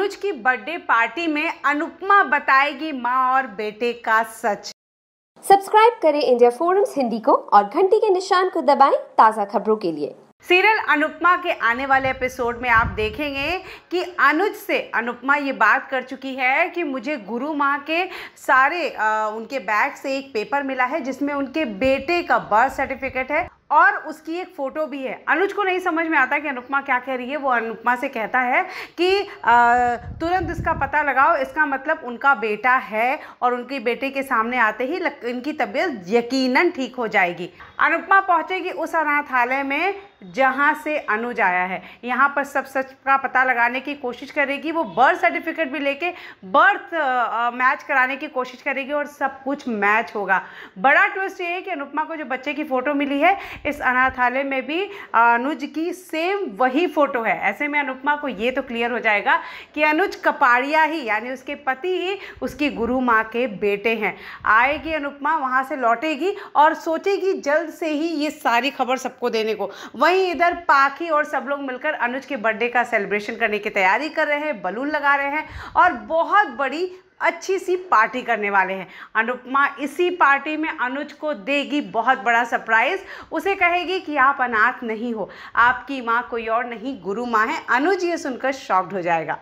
अनुज की birthday party में अनुपमा बताएगी माँ और बेटे का सच सब्सक्राइब करें इंडिया फोरम्स हिंदी को और घंटी के निशान को दबाएं ताज़ा खबरों के लिए सीरियल अनुपमा के आने वाले एपिसोड में आप देखेंगे कि अनुज से अनुपमा ये बात कर चुकी है कि मुझे गुरु माँ के सारे आ, उनके बैग से एक पेपर मिला है जिसमें उनके बेटे का बर्थ सर्टिफिकेट है और उसकी एक फ़ोटो भी है अनुज को नहीं समझ में आता कि अनुपमा क्या कह रही है वो अनुपमा से कहता है कि तुरंत इसका पता लगाओ इसका मतलब उनका बेटा है और उनके बेटे के सामने आते ही इनकी तबीयत यकीनन ठीक हो जाएगी अनुपमा पहुँचेगी उस अनाथालय में जहाँ से अनुज आया है यहाँ पर सब सच का पता लगाने की कोशिश करेगी वो बर्थ सर्टिफिकेट भी लेके बर्थ मैच कराने की कोशिश करेगी और सब कुछ मैच होगा बड़ा ट्विस्ट ये है कि अनुपमा को जो बच्चे की फ़ोटो मिली है इस अनाथालय में भी अनुज की सेम वही फ़ोटो है ऐसे में अनुपमा को ये तो क्लियर हो जाएगा कि अनुज कपाड़िया ही यानी उसके पति ही उसकी गुरु माँ के बेटे हैं आएगी अनुपमा वहाँ से लौटेगी और सोचेगी जल्द से ही ये सारी खबर सबको देने को वहीं इधर पाखी और सब लोग मिलकर अनुज के बर्थडे का सेलिब्रेशन करने की तैयारी कर रहे हैं बलून लगा रहे हैं और बहुत बड़ी अच्छी सी पार्टी करने वाले हैं अनुपमा इसी पार्टी में अनुज को देगी बहुत बड़ा सरप्राइज़ उसे कहेगी कि आप अनाथ नहीं हो आपकी माँ कोई और नहीं गुरु माँ है अनुज ये सुनकर शॉक्ड हो जाएगा